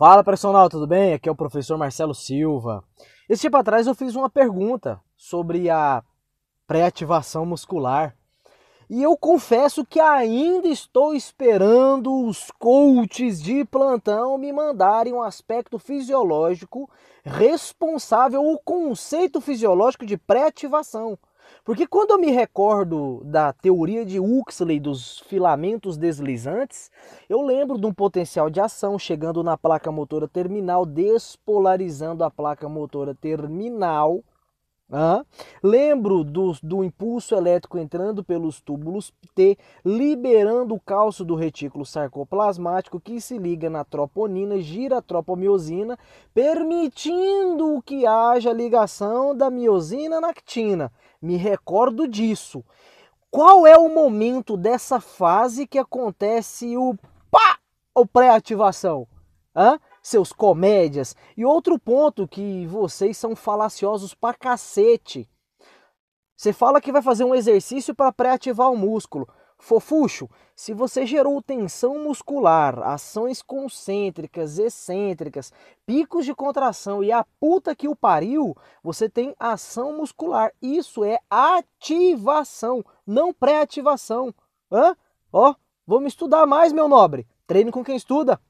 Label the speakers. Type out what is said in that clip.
Speaker 1: Fala pessoal. tudo bem? Aqui é o professor Marcelo Silva. Esse tempo atrás eu fiz uma pergunta sobre a pré-ativação muscular. E eu confesso que ainda estou esperando os coaches de plantão me mandarem um aspecto fisiológico responsável, o conceito fisiológico de pré-ativação. Porque quando eu me recordo da teoria de Huxley dos filamentos deslizantes, eu lembro de um potencial de ação chegando na placa motora terminal, despolarizando a placa motora terminal Uhum. Lembro do, do impulso elétrico entrando pelos túbulos T, liberando o cálcio do retículo sarcoplasmático que se liga na troponina, gira a tropomiosina, permitindo que haja ligação da miosina na actina. Me recordo disso. Qual é o momento dessa fase que acontece o pá, o pré-ativação? Uhum seus comédias. E outro ponto que vocês são falaciosos pra cacete. Você fala que vai fazer um exercício para pré-ativar o músculo. Fofuxo, se você gerou tensão muscular, ações concêntricas, excêntricas, picos de contração e a puta que o pariu, você tem ação muscular. Isso é ativação, não pré-ativação. Hã? Ó, vamos estudar mais, meu nobre. Treine com quem estuda.